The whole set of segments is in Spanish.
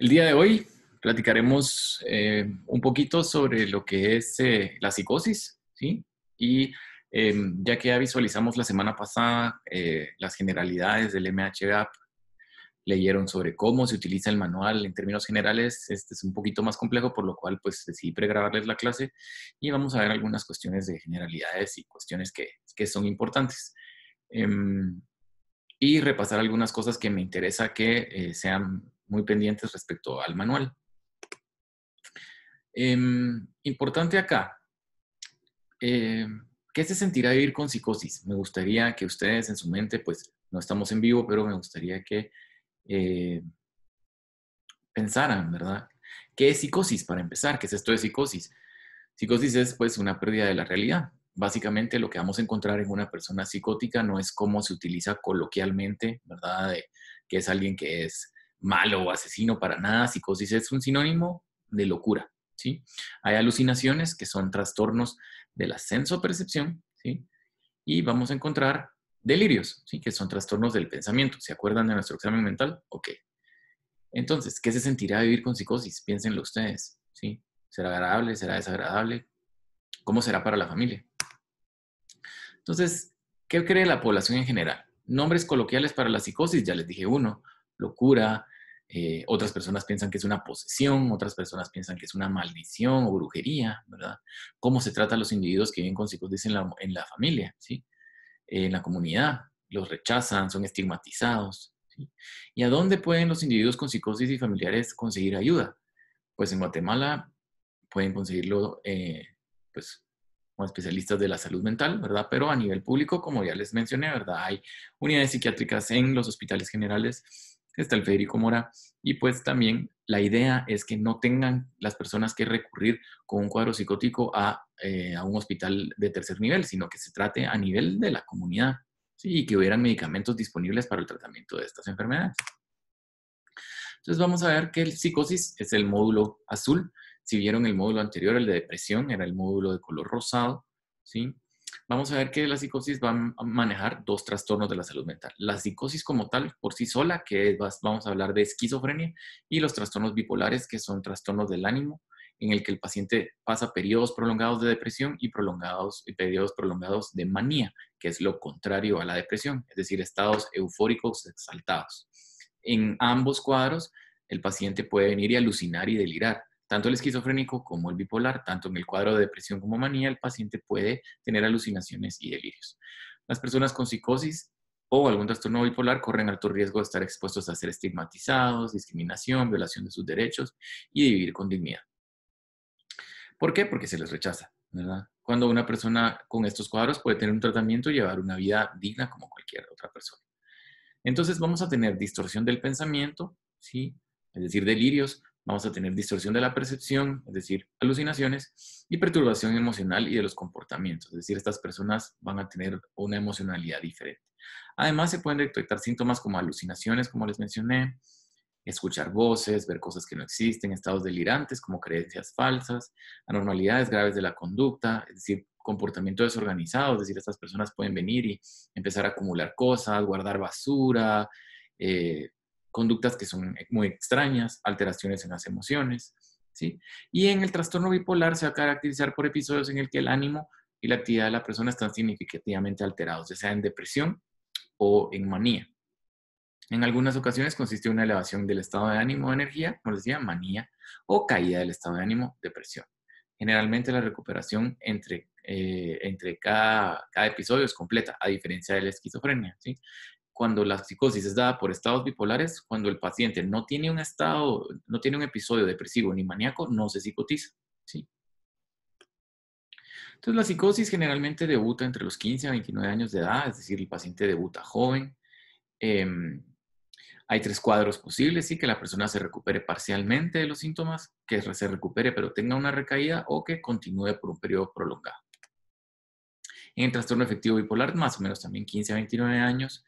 El día de hoy platicaremos eh, un poquito sobre lo que es eh, la psicosis, ¿sí? Y em, ya que ya visualizamos la semana pasada eh, las generalidades del MHVAP, leyeron sobre cómo se utiliza el manual en términos generales, este es un poquito más complejo, por lo cual pues decidí pregrabarles la clase y vamos a ver algunas cuestiones de generalidades y cuestiones que, son importantes em, y repasar algunas cosas que me interesa que sean muy pendientes respecto al manual. Em, importante acá, em, ¿qué se sentirá vivir con psicosis? Me gustaría que ustedes en su mente, pues no estamos en vivo, pero me gustaría que eh, pensaran, ¿verdad? ¿Qué es psicosis para empezar? ¿Qué es esto de psicosis? Psicosis es pues una pérdida de la realidad. Básicamente lo que vamos a encontrar en una persona psicótica no es como se utiliza coloquialmente, ¿verdad? que es alguien que es malo o asesino para nada. Psicosis es un sinónimo de locura, ¿sí? Hay alucinaciones que son trastornos de la sensopercepción, ¿sí? Y vamos a encontrar delirios, ¿sí? Que son trastornos del pensamiento. ¿Se acuerdan de nuestro examen mental? Ok. Entonces, ¿qué se sentirá vivir con psicosis? Piénsenlo ustedes, ¿sí? ¿Será agradable? ¿Será desagradable? ¿Cómo será para la familia? Entonces, ¿qué cree la población en general? Nombres coloquiales para la psicosis, ya les dije uno locura, eh, otras personas piensan que es una posesión, otras personas piensan que es una maldición o brujería, ¿verdad? ¿Cómo se trata a los individuos que viven con psicosis en la, familia, ¿sí? Eh, en la comunidad, los rechazan, son estigmatizados. ¿sí? ¿Y a dónde pueden los individuos con psicosis y familiares conseguir ayuda? Pues en Guatemala pueden conseguirlo, eh, pues como especialistas de la salud mental, ¿verdad? Pero a nivel público, como ya les mencioné, ¿verdad? Hay unidades psiquiátricas en los hospitales generales, está el Federico Mora. Y pues también la idea es que no tengan las personas que recurrir con un cuadro psicótico a, eh, un hospital de tercer nivel, sino que se trate a nivel de la comunidad y que hubieran medicamentos disponibles para el tratamiento de estas enfermedades. Entonces vamos a ver que el psicosis es el módulo azul. Si vieron el módulo anterior, el de depresión, era el módulo de color rosado. ¿sí? vamos a ver que la psicosis va a manejar dos trastornos de la salud mental. La psicosis como tal, por sí sola, que vamos a hablar de esquizofrenia, y los trastornos bipolares, que son trastornos del ánimo, en el que el paciente pasa periodos prolongados de depresión y prolongados, periodos prolongados de manía, que es lo contrario a la depresión, es decir, estados eufóricos exaltados. En ambos cuadros, el paciente puede venir y alucinar y delirar. Tanto el esquizofrénico como el bipolar, tanto en el cuadro de depresión como manía, el paciente puede tener alucinaciones y delirios. Las personas con psicosis o algún trastorno bipolar corren alto riesgo de estar expuestos a ser estigmatizados, discriminación, violación de sus derechos y vivir con dignidad. ¿Por qué? Porque se les rechaza, Cuando una persona con estos cuadros puede tener un tratamiento y llevar una vida digna como cualquier otra persona. Entonces vamos a tener distorsión del pensamiento, ¿sí? es decir, delirios, vamos a tener distorsión de la percepción, es decir, alucinaciones, y perturbación emocional y de los comportamientos, es decir, estas personas van a tener una emocionalidad diferente. Además, se pueden detectar síntomas como alucinaciones, como les mencioné, escuchar voces, ver cosas que no existen, estados delirantes como creencias falsas, anormalidades graves de la conducta, es decir, comportamiento desorganizado, es decir, estas personas pueden venir y empezar a acumular cosas, guardar basura, eh, conductas que son muy extrañas, alteraciones en las emociones, ¿sí? Y en el trastorno bipolar se va a caracterizar por episodios en el que el ánimo y la actividad de la persona están significativamente alterados, ya sea en depresión o en manía. En algunas ocasiones consiste en una elevación del estado de ánimo o energía, como les decía, manía, o caída del estado de ánimo, depresión. Generalmente la recuperación entre, eh, entre cada, cada, episodio es completa, a diferencia de la esquizofrenia. ¿sí? cuando la psicosis es dada por estados bipolares, cuando el paciente no tiene un estado, no tiene un episodio depresivo ni maníaco, no se psicotiza. Entonces, la psicosis generalmente debuta entre los 15 a 29 años de edad, es decir, el paciente debuta joven. Em, hay tres cuadros posibles, sí, que la persona se recupere parcialmente de los síntomas, que se recupere pero tenga una recaída o que continúe por un periodo prolongado. En el trastorno efectivo bipolar, más o menos también 15 a 29 años,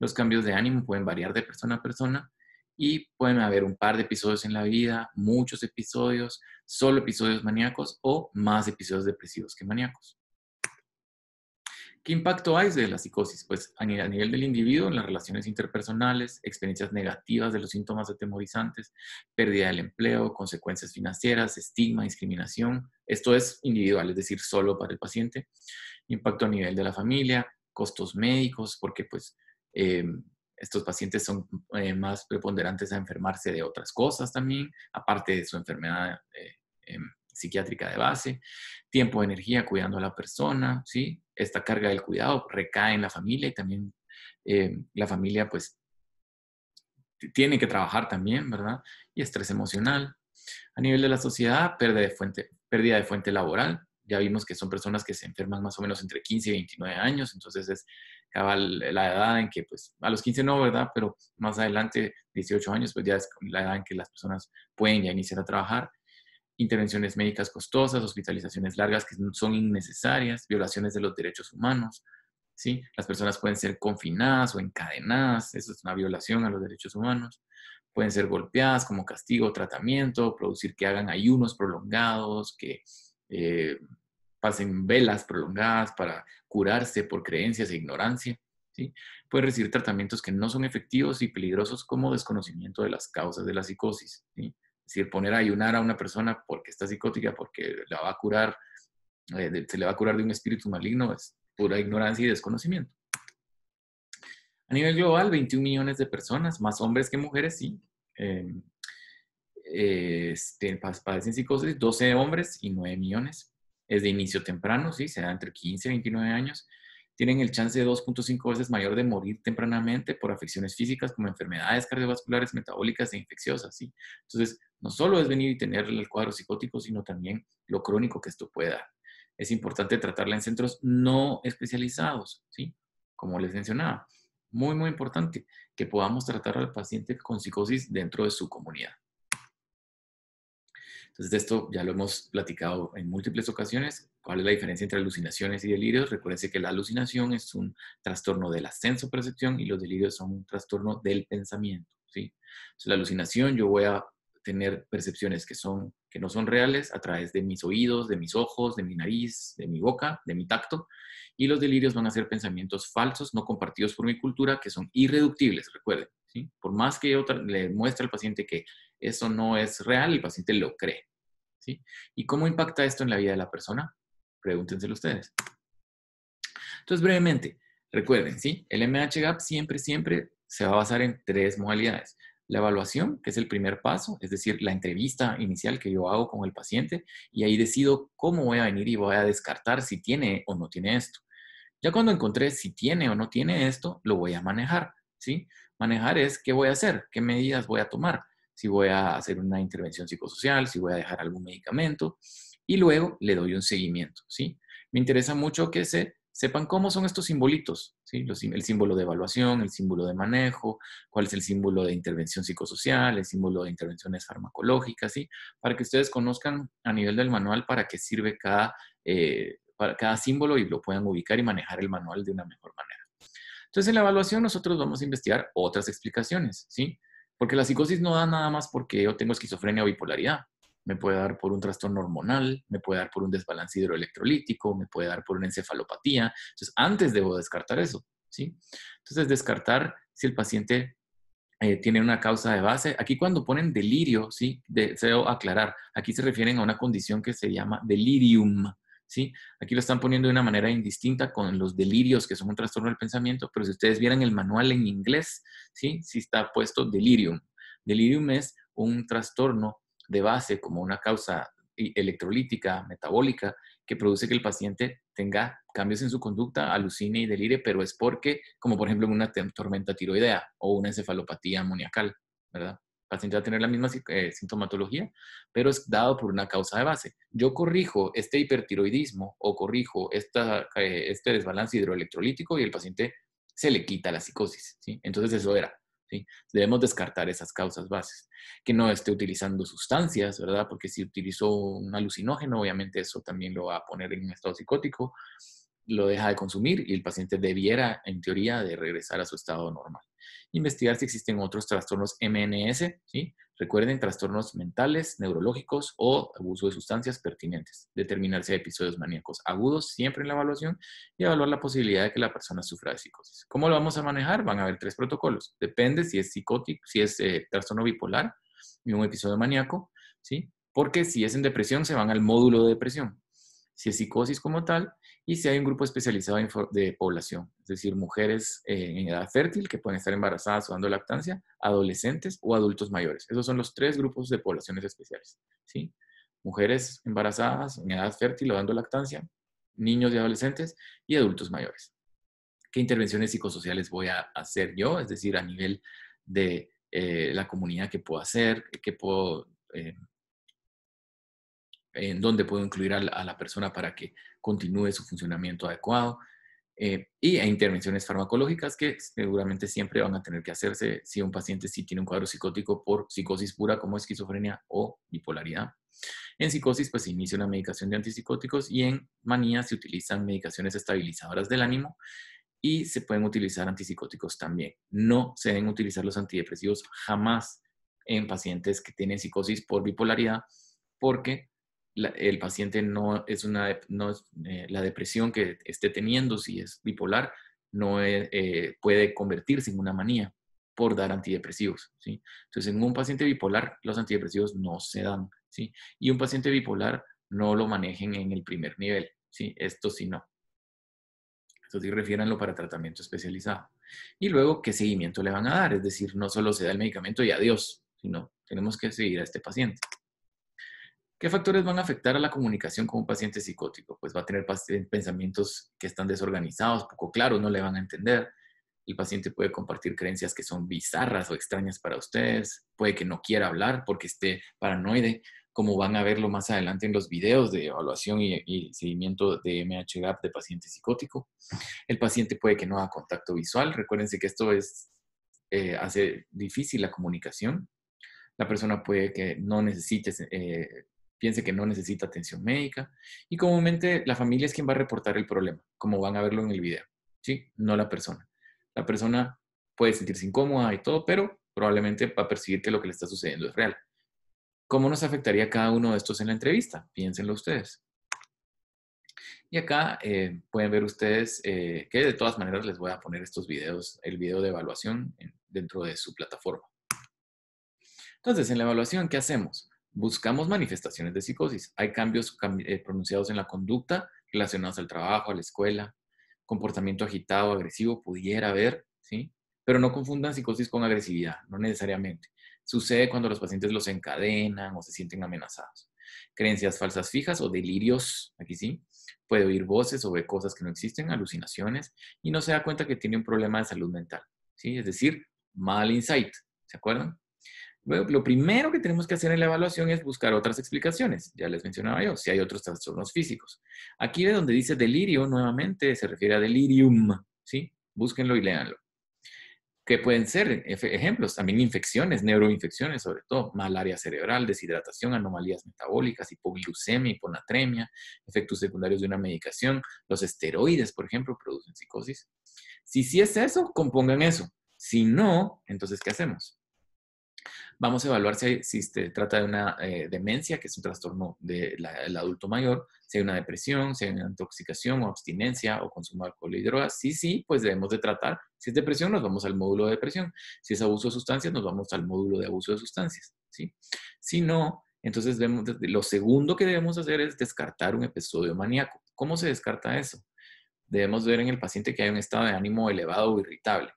los cambios de ánimo pueden variar de persona a persona y pueden haber un par de episodios en la vida, muchos episodios, solo episodios maníacos o más episodios depresivos que maníacos. ¿Qué impacto hay de la psicosis? Pues a nivel, del individuo, en las relaciones interpersonales, experiencias negativas de los síntomas atemorizantes, pérdida del empleo, consecuencias financieras, estigma, discriminación. Esto es individual, es decir, solo para el paciente. Impacto a nivel de la familia, costos médicos, porque pues Em, estos pacientes son eh, más preponderantes a enfermarse de otras cosas también, aparte de su enfermedad eh, em, psiquiátrica de base. Tiempo, de energía cuidando a la persona, ¿sí? Esta carga del cuidado recae en la familia y también em, la familia pues tiene que trabajar también, ¿verdad? Y estrés emocional. A nivel de la sociedad, pérdida pérdida de fuente laboral, ya vimos que son personas que se enferman más o menos entre 15 y 29 años, entonces es cabal la edad en que, pues, a los 15 no, ¿verdad? Pero más adelante, 18 años, pues ya es la edad en que las personas pueden ya iniciar a trabajar. Intervenciones médicas costosas, hospitalizaciones largas que son innecesarias, violaciones de los derechos humanos, ¿sí? Las personas pueden ser confinadas o encadenadas, eso es una violación a los derechos humanos. Pueden ser golpeadas como castigo, tratamiento, producir que hagan ayunos prolongados, que eh, pasen velas prolongadas para curarse por creencias e ignorancia. ¿sí? Puede recibir tratamientos que no son efectivos y peligrosos como desconocimiento de las causas de la psicosis. ¿sí? Es decir, poner a ayunar a una persona porque está psicótica, porque la va a curar, eh, se le va a curar de un espíritu maligno, es pura ignorancia y desconocimiento. A nivel global, 21 millones de personas, más hombres que mujeres, sí, em, eh, este, padecen psicosis 12 hombres y 9 millones. Es de inicio temprano, sí, se da entre 15 y 29 años. Tienen el chance de 2.5 veces mayor de morir tempranamente por afecciones físicas como enfermedades cardiovasculares, metabólicas e infecciosas, ¿sí? Entonces, no solo es venir y tener el cuadro psicótico, sino también lo crónico que esto pueda Es importante tratarla en centros no especializados, ¿sí? Como les mencionaba, muy, muy importante que podamos tratar al paciente con psicosis dentro de su comunidad. Entonces, esto ya lo hemos platicado en múltiples ocasiones. ¿Cuál es la diferencia entre alucinaciones y delirios? Recuerden que la alucinación es un trastorno de la percepción y los delirios son un trastorno del pensamiento. ¿sí? Entonces, la alucinación, yo voy a tener percepciones que, son, que no son reales a través de mis oídos, de mis ojos, de mi nariz, de mi boca, de mi tacto. Y los delirios van a ser pensamientos falsos, no compartidos por mi cultura, que son irreductibles, recuerden. ¿sí? Por más que le muestre al paciente que eso no es real, el paciente lo cree. ¿sí? ¿Y cómo impacta esto en la vida de la persona? Pregúntenselo ustedes. Entonces, brevemente, recuerden, ¿sí? el MHGAP siempre, siempre se va a basar en tres modalidades. La evaluación, que es el primer paso, es decir, la entrevista inicial que yo hago con el paciente y ahí decido cómo voy a venir y voy a descartar si tiene o no tiene esto. Ya cuando encontré si tiene o no tiene esto, lo voy a manejar, ¿sí? Manejar es qué voy a hacer, qué medidas voy a tomar, si voy a hacer una intervención psicosocial, si voy a dejar algún medicamento, y luego le doy un seguimiento, ¿sí? Me interesa mucho que se sepan cómo son estos simbolitos, ¿sí? el símbolo de evaluación, el símbolo de manejo, cuál es el símbolo de intervención psicosocial, el símbolo de intervenciones farmacológicas, ¿sí? Para que ustedes conozcan a nivel del manual para qué sirve cada, eh, para cada símbolo y lo puedan ubicar y manejar el manual de una mejor manera. Entonces, en la evaluación nosotros vamos a investigar otras explicaciones, ¿sí? Porque la psicosis no da nada más porque yo tengo esquizofrenia o bipolaridad. Me puede dar por un trastorno hormonal, me puede dar por un desbalance hidroelectrolítico, me puede dar por una encefalopatía. Entonces, antes debo descartar eso, ¿sí? Entonces, descartar si el paciente eh, tiene una causa de base. Aquí cuando ponen delirio, ¿sí? Deseo aclarar, aquí se refieren a una condición que se llama delirium, ¿sí? Aquí lo están poniendo de una manera indistinta con los delirios, que son un trastorno del pensamiento, pero si ustedes vieran el manual en inglés, ¿sí? Sí está puesto delirium. Delirium es un trastorno de base como una causa e-, electrolítica, metabólica, que produce que el paciente tenga cambios en su conducta, alucine y delire, pero es porque, como por ejemplo una tormenta tiroidea o una encefalopatía amoniacal, ¿verdad? paciente va a tener la misma eh, sintomatología, pero es dado por una causa de base. Yo corrijo este hipertiroidismo o corrijo eh, este desbalance hidroelectrolítico y el paciente se le quita la psicosis. Entonces eso era. Debemos descartar esas causas bases. Que no esté utilizando sustancias, ¿verdad? Porque si utilizó un alucinógeno, obviamente eso también lo va a poner en un estado psicótico, lo deja de consumir y el paciente debiera, en teoría, de regresar a su estado normal investigar si existen otros trastornos MNS, Recuerden, trastornos mentales, neurológicos o abuso de sustancias pertinentes. Determinar si hay episodios maníacos agudos siempre en la evaluación y evaluar la posibilidad de que la persona sufra de psicosis. ¿Cómo lo vamos a manejar? Van a haber tres protocolos. Depende si es psicótico, si es eh, trastorno bipolar y un episodio maníaco, ¿sí? Porque si es en depresión, se van al módulo de depresión si es psicosis como tal, y si hay un grupo especializado de población, es decir, mujeres eh, en edad fértil que pueden estar embarazadas o dando lactancia, adolescentes o adultos mayores. Esos son los tres grupos de poblaciones especiales. ¿sí? Mujeres embarazadas en edad fértil o dando lactancia, niños y adolescentes y adultos mayores. ¿Qué intervenciones psicosociales voy a hacer yo? Es decir, a nivel de eh, la comunidad que puedo hacer, que puedo eh, en dónde puedo incluir a la, persona para que continúe su funcionamiento adecuado. Eh, y hay e intervenciones farmacológicas que seguramente siempre van a tener que hacerse si un paciente sí tiene un cuadro psicótico por psicosis pura como esquizofrenia o bipolaridad. En psicosis pues se inicia una medicación de antipsicóticos y en manía se utilizan medicaciones estabilizadoras del ánimo y se pueden utilizar antipsicóticos también. No se deben utilizar los antidepresivos jamás en pacientes que tienen psicosis por bipolaridad porque el paciente no es una, no eh, la depresión que esté teniendo, si es bipolar, no eh, puede convertirse en una manía por dar antidepresivos. Entonces, en un paciente bipolar, los antidepresivos no se dan. Y un paciente bipolar no lo manejen en el primer nivel. Esto sí no. Esto sí refiéranlo para tratamiento especializado. Y luego, ¿qué seguimiento le van a dar? Es decir, no solo se da el medicamento y adiós, sino tenemos que seguir a este paciente. ¿Qué factores van a afectar a la comunicación con un paciente psicótico? Pues va a tener pensamientos que están desorganizados, poco claros, no le van a entender. El paciente puede compartir creencias que son bizarras o extrañas para ustedes. Puede que no quiera hablar porque esté paranoide, como van a verlo más adelante en los videos de evaluación y, seguimiento de MHGAP de paciente psicótico. El paciente puede que no haga contacto visual. Recuérdense que esto es, eh, hace difícil la comunicación. La persona puede que no necesite eh, piense que no necesita atención médica y comúnmente la familia es quien va a reportar el problema, como van a verlo en el video, ¿sí? No la persona. La persona puede sentirse incómoda y todo, pero probablemente va a percibir que lo que le está sucediendo es real. ¿Cómo nos afectaría cada uno de estos en la entrevista? Piénsenlo ustedes. Y acá eh, pueden ver ustedes eh, que de todas maneras les voy a poner estos videos, el video de evaluación dentro de su plataforma. Entonces, en la evaluación, ¿qué hacemos? buscamos manifestaciones de psicosis. Hay cambios eh, pronunciados en la conducta relacionados al trabajo, a la escuela, comportamiento agitado, agresivo, pudiera haber, ¿sí? Pero no confundan psicosis con agresividad, no necesariamente. Sucede cuando los pacientes los encadenan o se sienten amenazados. Creencias falsas fijas o delirios, aquí sí. Puede oír voces o ve cosas que no existen, alucinaciones, y no se da cuenta que tiene un problema de salud mental, ¿sí? Es decir, mal insight, ¿se acuerdan? lo primero que tenemos que hacer en la evaluación es buscar otras explicaciones. Ya les mencionaba yo, si hay otros trastornos físicos. Aquí de donde dice delirio, nuevamente se refiere a delirium, ¿sí? Búsquenlo y léanlo. Que pueden ser ejemplos, también infecciones, neuroinfecciones sobre todo, malaria cerebral, deshidratación, anomalías metabólicas, hipoglucemia, hiponatremia, efectos secundarios de una medicación, los esteroides, por ejemplo, producen psicosis. Si sí es eso, compongan eso. Si no, entonces, ¿qué hacemos? Vamos a evaluar si, se este, trata de una eh, demencia, que es un trastorno del adulto mayor, si hay una depresión, si hay una intoxicación o abstinencia o consumo de alcohol y drogas. Sí, sí, pues debemos de tratar. Si es depresión, nos vamos al módulo de depresión. Si es abuso de sustancias, nos vamos al módulo de abuso de sustancias. Si no, entonces lo segundo que debemos hacer es descartar un episodio maníaco. ¿Cómo se descarta eso? Debemos ver en el paciente que hay un estado de ánimo elevado o irritable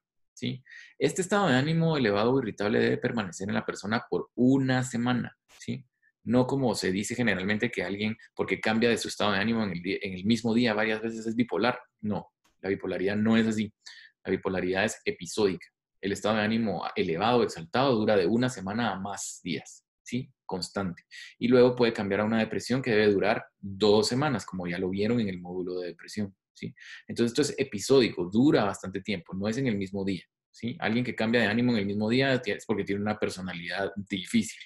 este estado de ánimo elevado o irritable debe permanecer en la persona por una semana, No como se dice generalmente que alguien, porque cambia de su estado de ánimo en el, en el mismo día varias veces, es bipolar. No, la bipolaridad no es así. La bipolaridad es episódica. El estado de ánimo elevado, exaltado, dura de una semana a más días, ¿sí? Constante. Y luego puede cambiar a una depresión que debe durar dos semanas, como ya lo vieron en el módulo de depresión. Entonces esto es episódico, dura bastante tiempo, no es en el mismo día, Alguien que cambia de ánimo en el mismo día es porque tiene una personalidad difícil,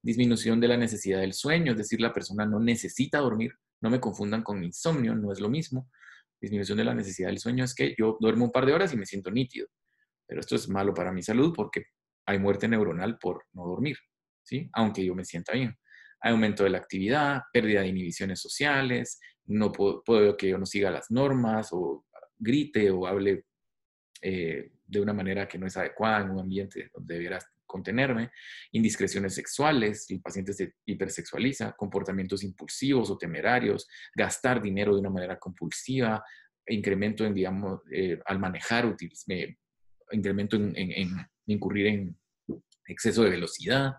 Disminución de la necesidad del sueño, es decir, la persona no necesita dormir, no me confundan con insomnio, no es lo mismo. Disminución de la necesidad del sueño es que yo duermo un par de horas y me siento nítido, pero esto es malo para mi salud porque hay muerte neuronal por no dormir, Aunque yo me sienta bien. Hay aumento de la actividad, pérdida de inhibiciones sociales, no puedo, que yo no siga las normas o grite o hable eh, de una manera que no es adecuada en un ambiente donde debiera contenerme, indiscreciones sexuales, el paciente se hipersexualiza, comportamientos impulsivos o temerarios, gastar dinero de una manera compulsiva, incremento en, digamos, eh, al manejar, eh, incremento en incurrir en exceso de velocidad,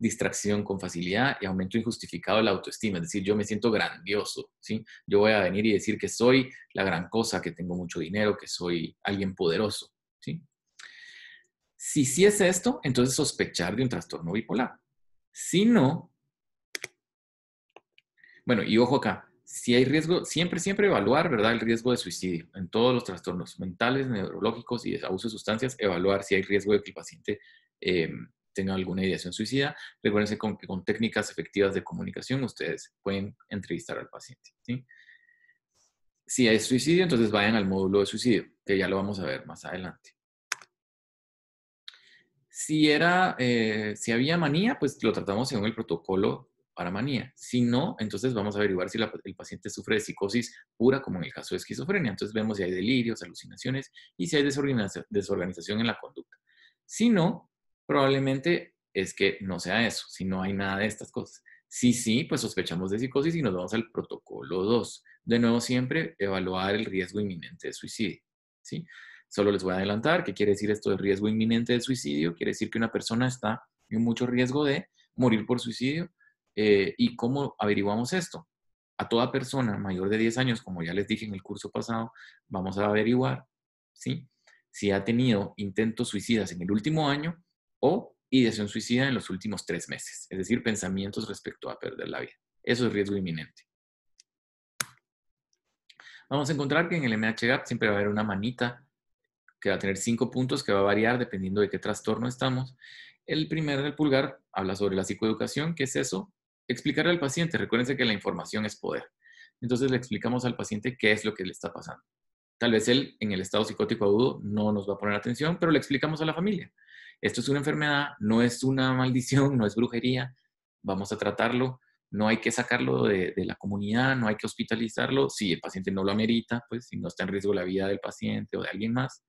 distracción con facilidad y aumento injustificado de la autoestima, es decir, yo me siento grandioso, ¿sí? Yo voy a venir y decir que soy la gran cosa, que tengo mucho dinero, que soy alguien poderoso, ¿sí? Si sí es esto, entonces sospechar de un trastorno bipolar. Si no, bueno, y ojo acá, si hay riesgo, siempre, siempre evaluar, ¿verdad? El riesgo de suicidio en todos los trastornos mentales, neurológicos y de abuso de sustancias, evaluar si hay riesgo de que el paciente em, tenga alguna ideación suicida, recuérdense con, que con técnicas efectivas de comunicación ustedes pueden entrevistar al paciente. Si hay suicidio, entonces vayan al módulo de suicidio, que ya lo vamos a ver más adelante. Si, era, eh, si había manía, pues lo tratamos según el protocolo para manía. Si no, entonces vamos a averiguar si el paciente sufre de psicosis pura, como en el caso de esquizofrenia. Entonces vemos si hay delirios, alucinaciones y si hay desorganización en la conducta. Si no, probablemente es que no sea eso, si no hay nada de estas cosas. Si sí, pues sospechamos de psicosis y nos vamos al protocolo 2. De nuevo, siempre evaluar el riesgo inminente de suicidio. ¿sí? Solo les voy a adelantar qué quiere decir esto de riesgo inminente de suicidio. Quiere decir que una persona está en mucho riesgo de morir por suicidio. Eh, ¿Y cómo averiguamos esto? A toda persona mayor de 10 años, como ya les dije en el curso pasado, vamos a averiguar ¿sí? si ha tenido intentos suicidas en el último año o ideación suicida en los últimos tres meses, es decir, pensamientos respecto a perder la vida. Eso es riesgo inminente. Vamos a encontrar que en el MHGAP siempre va a haber una manita que va a tener cinco puntos que va a variar dependiendo de qué trastorno estamos. El primer del pulgar habla sobre la psicoeducación, ¿qué es eso? Explicarle al paciente, recuérdense que la información es poder. Entonces le explicamos al paciente qué es lo que le está pasando. Tal vez él en el estado psicótico agudo no nos va a poner atención, pero le explicamos a la familia esto es una enfermedad, no es una maldición, no es brujería, vamos a tratarlo, no hay que sacarlo de, la comunidad, no hay que hospitalizarlo, si el paciente no lo amerita, pues si no está en riesgo la vida del paciente o de alguien más,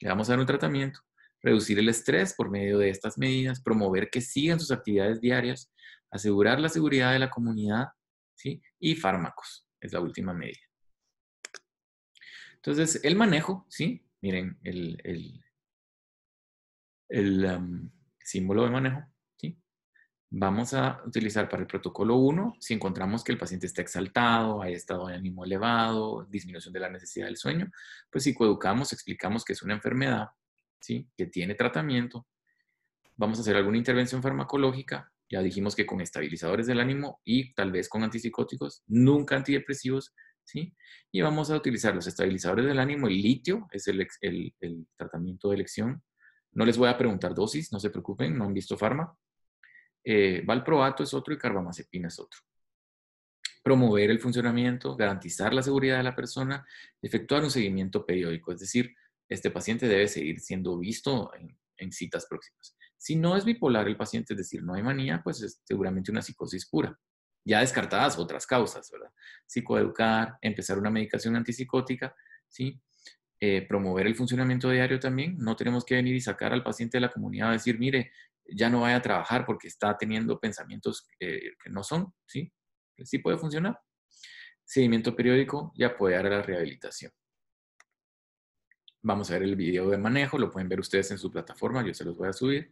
le vamos a dar un tratamiento, reducir el estrés por medio de estas medidas, promover que sigan sus actividades diarias, asegurar la seguridad de la comunidad ¿sí? y fármacos, es la última medida. Entonces, el manejo, ¿sí? Miren, el, el símbolo de manejo, ¿sí? vamos a utilizar para el protocolo 1 si encontramos que el paciente está exaltado, hay estado de ánimo elevado, disminución de la necesidad del sueño, pues psicoeducamos, explicamos que es una enfermedad, ¿sí? que tiene tratamiento, vamos a hacer alguna intervención farmacológica, ya dijimos que con estabilizadores del ánimo y tal vez con antipsicóticos, nunca antidepresivos, ¿sí? Y vamos a utilizar los estabilizadores del ánimo, el litio es el tratamiento de elección, no les voy a preguntar dosis, no se preocupen, no han visto farma. Eh, valproato es otro y carbamazepina es otro. Promover el funcionamiento, garantizar la seguridad de la persona, efectuar un seguimiento periódico, es decir, este paciente debe seguir siendo visto en, en citas próximas. Si no es bipolar el paciente, es decir, no hay manía, pues es seguramente una psicosis pura. Ya descartadas otras causas, ¿verdad? Psicoeducar, empezar una medicación antipsicótica, ¿sí? Eh, promover el funcionamiento diario también. No tenemos que venir y sacar al paciente de la comunidad a decir, mire, ya no vaya a trabajar porque está teniendo pensamientos eh, que no son, ¿sí? Sí puede funcionar. Seguimiento periódico y apoyar a la rehabilitación. Vamos a ver el video de manejo, lo pueden ver ustedes en su plataforma, yo se los voy a subir.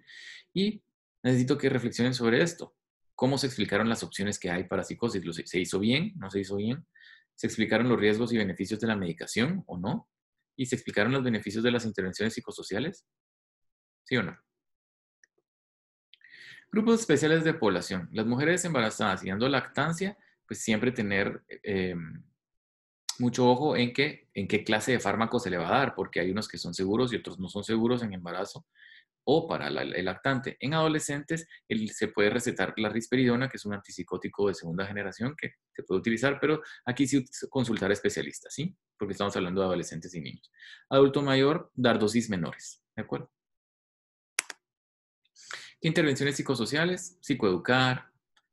Y necesito que reflexionen sobre esto. ¿Cómo se explicaron las opciones que hay para psicosis? ¿Se hizo bien? ¿No se hizo bien? ¿Se explicaron los riesgos y beneficios de la medicación o no? y se explicaron los beneficios de las intervenciones psicosociales? ¿Sí o no? Grupos especiales de población. Las mujeres embarazadas y dando lactancia, pues siempre tener em, mucho ojo en, en qué clase de fármaco se le va a dar, porque hay unos que son seguros y otros no son seguros en embarazo o para el lactante. En adolescentes se puede recetar la risperidona, que es un antipsicótico de segunda generación que se puede utilizar, pero aquí sí consultar a especialistas, ¿sí? porque estamos hablando de adolescentes y niños. Adulto mayor, dar dosis menores, ¿de acuerdo? ¿Qué Intervenciones psicosociales, psicoeducar,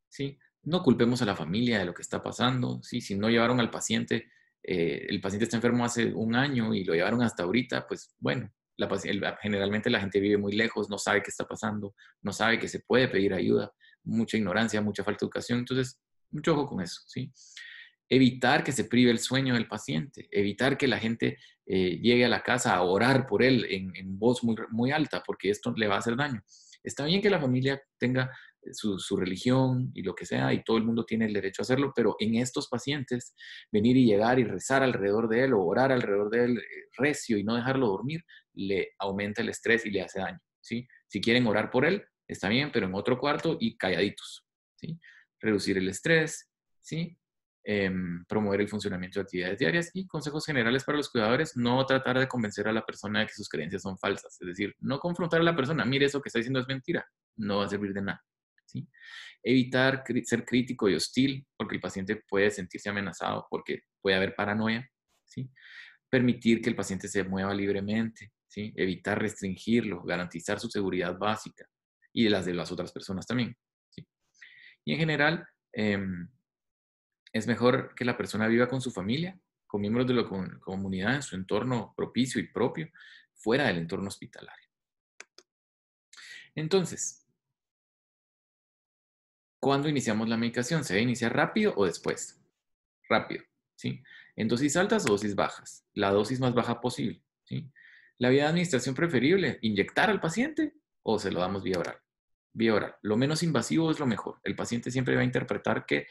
¿sí? No culpemos a la familia de lo que está pasando, ¿sí? Si no llevaron al paciente, eh, el paciente está enfermo hace un año y lo llevaron hasta ahorita, pues bueno, la, generalmente la gente vive muy lejos, no sabe qué está pasando, no sabe que se puede pedir ayuda, mucha ignorancia, mucha falta de educación, entonces, mucho ojo con eso, ¿sí? sí evitar que se prive el sueño del paciente, evitar que la gente eh, llegue a la casa a orar por él en, voz muy, muy alta, porque esto le va a hacer daño. Está bien que la familia tenga eh, su, su, religión y lo que sea, y todo el mundo tiene el derecho a hacerlo, pero en estos pacientes, venir y llegar y rezar alrededor de él o orar alrededor de él eh, recio y no dejarlo dormir, le aumenta el estrés y le hace daño. ¿sí? Si quieren orar por él, está bien, pero en otro cuarto y calladitos. ¿sí? Reducir el estrés, ¿sí? Em, promover el funcionamiento de actividades diarias y consejos generales para los cuidadores, no tratar de convencer a la persona de que sus creencias son falsas, es decir, no confrontar a la persona, mire eso que está diciendo es mentira, no va a servir de nada. ¿sí? Evitar ser crítico y hostil porque el paciente puede sentirse amenazado, porque puede haber paranoia. ¿sí? Permitir que el paciente se mueva libremente, ¿sí? evitar restringirlo, garantizar su seguridad básica y las de las otras personas también. Y en general, em, es mejor que la persona viva con su familia, con miembros de la comunidad, en su entorno propicio y propio, fuera del entorno hospitalario. Entonces, ¿cuándo iniciamos la medicación? ¿Se debe iniciar rápido o después? Rápido, ¿sí? En dosis altas o dosis bajas, la dosis más baja posible, ¿sí? La vía de administración preferible, inyectar al paciente o se lo damos vía oral. Vía oral. Lo menos invasivo es lo mejor. El paciente siempre va a interpretar que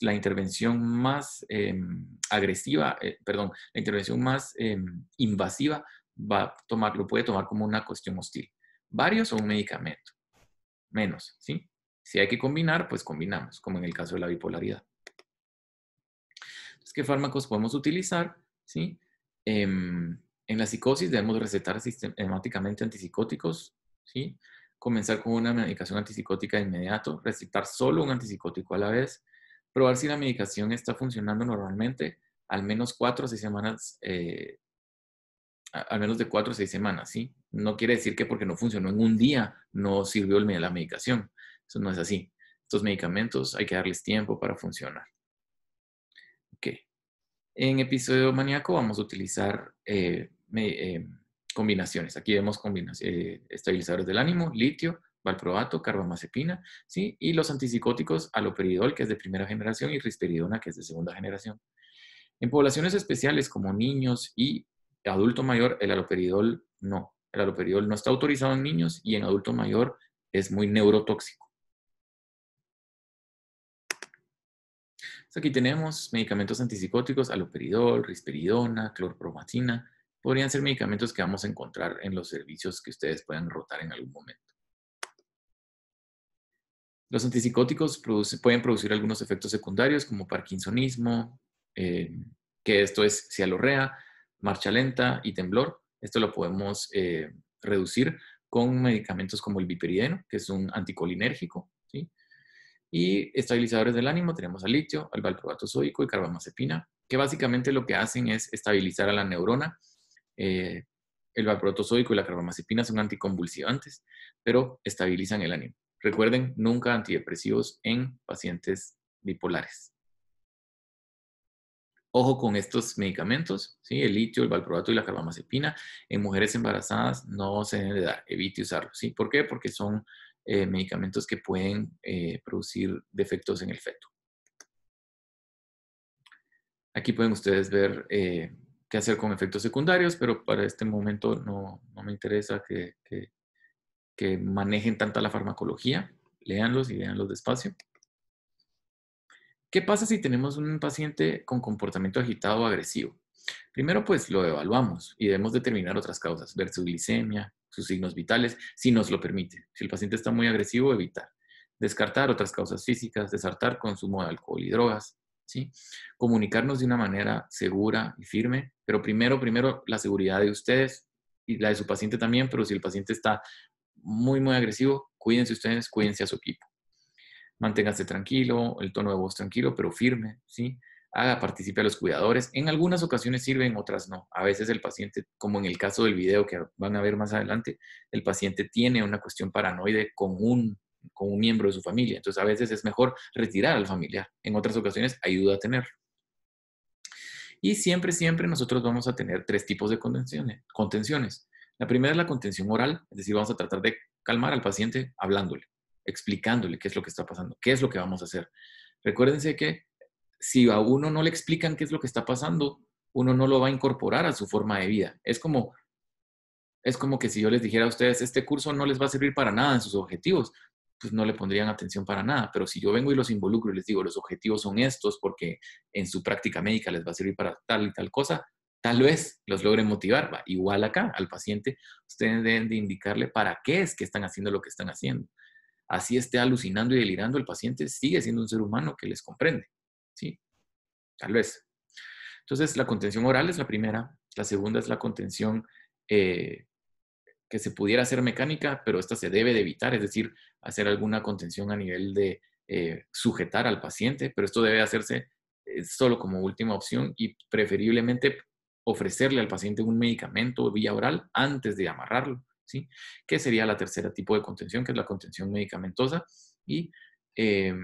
la intervención más em, agresiva, eh, perdón, la intervención más em, invasiva va a lo puede tomar como una cuestión hostil. Varios o un medicamento. Menos, ¿sí? Si hay que combinar, pues combinamos, como en el caso de la bipolaridad. ¿qué fármacos podemos utilizar? ¿Sí? Em, en la psicosis debemos recetar sistemáticamente antipsicóticos, ¿sí? Comenzar con una medicación antipsicótica de inmediato, recetar solo un antipsicótico a la vez, probar si la medicación está funcionando normalmente al menos cuatro o seis semanas, eh, al menos de cuatro o seis semanas, ¿sí? No quiere decir que porque no funcionó en un día no sirvió la medicación. Eso no es así. Estos medicamentos hay que darles tiempo para funcionar. En episodio maníaco vamos a utilizar eh, eh, combinaciones. Aquí vemos combinaciones, estabilizadores del ánimo, litio valproato, carbamazepina, ¿sí? y los antipsicóticos aloperidol, que es de primera generación, y risperidona, que es de segunda generación. En poblaciones especiales como niños y adulto mayor, el aloperidol no. El aloperidol no está autorizado en niños y en adulto mayor es muy neurotóxico. aquí tenemos medicamentos antipsicóticos, aloperidol, risperidona, clorpromatina. Podrían ser medicamentos que vamos a encontrar en los servicios que ustedes puedan rotar en algún momento. Los antipsicóticos pueden producir algunos efectos secundarios como parkinsonismo, eh, que esto es cialorrea, marcha lenta y temblor. Esto lo podemos eh, reducir con medicamentos como el biperideno, que es un anticolinérgico. Y estabilizadores del ánimo tenemos al litio, al valproato y carbamazepina, que básicamente lo que hacen es estabilizar a la neurona. Eh, el valproato sódico y la carbamazepina son anticonvulsivantes, pero estabilizan el ánimo. Recuerden, nunca antidepresivos en pacientes bipolares. Ojo con estos medicamentos, ¿sí? el litio, el valproato y la carbamazepina. En mujeres embarazadas no se deben de dar, evite usarlos. ¿sí? ¿Por qué? Porque son eh, medicamentos que pueden eh, producir defectos en el feto. Aquí pueden ustedes ver eh, qué hacer con efectos secundarios, pero para este momento no, me interesa que, que manejen tanta la farmacología. Leanlos y leanlos despacio. ¿Qué pasa si tenemos un paciente con comportamiento agitado o agresivo? Primero, pues lo evaluamos y debemos determinar otras causas, ver su glicemia, sus signos vitales, si nos lo permite. Si el paciente está muy agresivo, evitar. Descartar otras causas físicas, descartar consumo de alcohol y drogas, ¿sí? Comunicarnos de una manera segura y firme, pero primero, primero la seguridad de ustedes y la de su paciente también, pero si el paciente está muy, muy agresivo, cuídense ustedes, cuídense a su equipo. Manténgase tranquilo, el tono de voz tranquilo, pero firme, ¿sí? Haga participe a los cuidadores. En algunas ocasiones sirven, otras no. A veces el paciente, como en el caso del video que van a ver más adelante, el paciente tiene una cuestión paranoide con un, con un miembro de su familia. Entonces, a veces es mejor retirar al familiar. En otras ocasiones ayuda a tenerlo. Y siempre, siempre nosotros vamos a tener tres tipos de contenciones. contenciones. La primera es la contención oral, es decir, vamos a tratar de calmar al paciente hablándole, explicándole qué es lo que está pasando, qué es lo que vamos a hacer. Recuérdense que si a uno no le explican qué es lo que está pasando, uno no lo va a incorporar a su forma de vida. Es como es como que si yo les dijera a ustedes, este curso no les va a servir para nada en sus objetivos, pues no le pondrían atención para nada. Pero si yo vengo y los involucro y les digo, los objetivos son estos porque en su práctica médica les va a servir para tal y tal cosa, tal vez los logre motivar. Igual acá, al paciente, ustedes deben de indicarle para qué es que están haciendo lo que están haciendo. Así esté alucinando y delirando, el paciente sigue siendo un ser humano que les comprende. Sí, tal vez. Entonces, la contención oral es la primera. La segunda es la contención eh, que se pudiera hacer mecánica, pero esta se debe de evitar, es decir, hacer alguna contención a nivel de eh, sujetar al paciente, pero esto debe hacerse eh, solo como última opción y preferiblemente ofrecerle al paciente un medicamento vía oral antes de amarrarlo, ¿sí? Que sería la tercera tipo de contención, que es la contención medicamentosa y eh,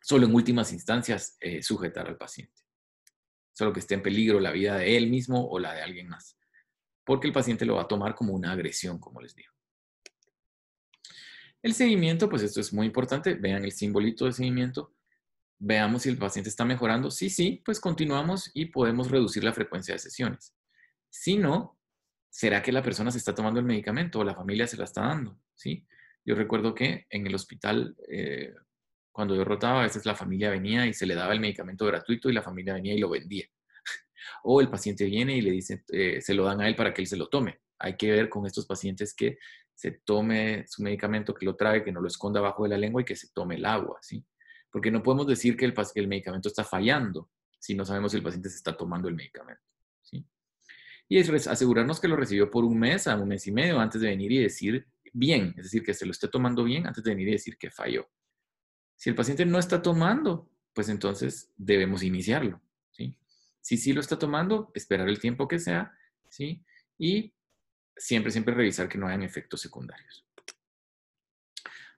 solo en últimas instancias eh, sujetar al paciente. Solo que esté en peligro la vida de él mismo o la de alguien más. Porque el paciente lo va a tomar como una agresión, como les digo. El seguimiento, pues esto es muy importante. Vean el simbolito de seguimiento veamos si el paciente está mejorando. Sí, sí, pues continuamos y podemos reducir la frecuencia de sesiones. Si no, será que la persona se está tomando el medicamento o la familia se la está dando, ¿sí? Yo recuerdo que en el hospital, eh, cuando yo rotaba, a veces la familia venía y se le daba el medicamento gratuito y la familia venía y lo vendía. O el paciente viene y le dice, eh, se lo dan a él para que él se lo tome. Hay que ver con estos pacientes que se tome su medicamento, que lo trae, que no lo esconda abajo de la lengua y que se tome el agua, ¿sí? Porque no podemos decir que el, el medicamento está fallando si no sabemos si el paciente se está tomando el medicamento. ¿sí? Y es asegurarnos que lo recibió por un mes a un mes y medio antes de venir y decir bien, es decir, que se lo esté tomando bien antes de venir y decir que falló. Si el paciente no está tomando, pues entonces debemos iniciarlo. ¿sí? Si sí lo está tomando, esperar el tiempo que sea ¿sí? y siempre, siempre revisar que no hayan efectos secundarios.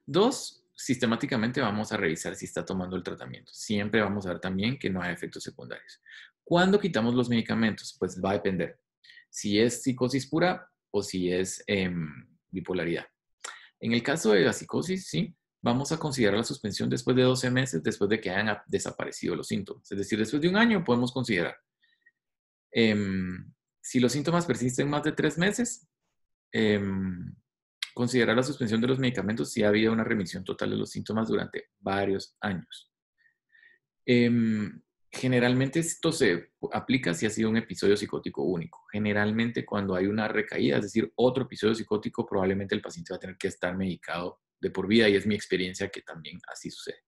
Dos, sistemáticamente vamos a revisar si está tomando el tratamiento. Siempre vamos a ver también que no hay efectos secundarios. ¿Cuándo quitamos los medicamentos? Pues va a depender si es psicosis pura o si es em, bipolaridad. En el caso de la psicosis, sí, vamos a considerar la suspensión después de 12 meses, después de que hayan desaparecido los síntomas. Es decir, después de un año podemos considerar. Em, si los síntomas persisten más de tres meses, eh, considerar la suspensión de los medicamentos si ha habido una remisión total de los síntomas durante varios años. Em, generalmente esto se aplica si ha sido un episodio psicótico único. Generalmente cuando hay una recaída, es decir, otro episodio psicótico, probablemente el paciente va a tener que estar medicado de por vida y es mi experiencia que también así sucede.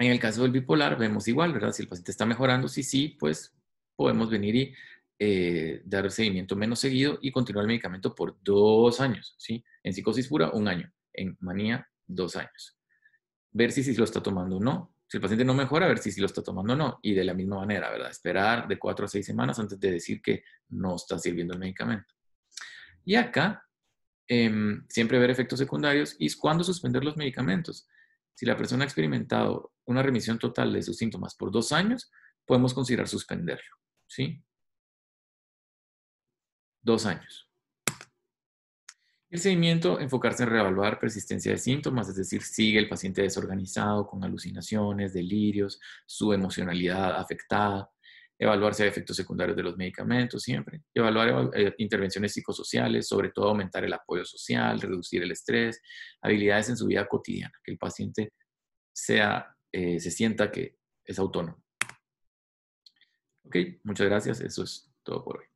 En el caso del bipolar vemos igual, ¿verdad? Si el paciente está mejorando, sí, sí, pues podemos venir y eh, dar seguimiento menos seguido y continuar el medicamento por dos años, ¿sí? En psicosis pura, un año. En manía, dos años. Ver si, si lo está tomando o no. Si el paciente no mejora, ver si, si lo está tomando o no. Y de la misma manera, ¿verdad? Esperar de cuatro a seis semanas antes de decir que no está sirviendo el medicamento. Y acá, em, siempre ver efectos secundarios y cuándo suspender los medicamentos. Si la persona ha experimentado una remisión total de sus síntomas por dos años, podemos considerar suspenderlo. ¿sí? dos años. El seguimiento, enfocarse en reevaluar persistencia de síntomas, es decir, sigue el paciente desorganizado con alucinaciones, delirios, su emocionalidad afectada, evaluar si hay efectos secundarios de los medicamentos siempre, evaluar eh, intervenciones psicosociales, sobre todo aumentar el apoyo social, reducir el estrés, habilidades en su vida cotidiana, que el paciente sea, eh, se sienta que es autónomo. Ok, muchas gracias, eso es todo por hoy.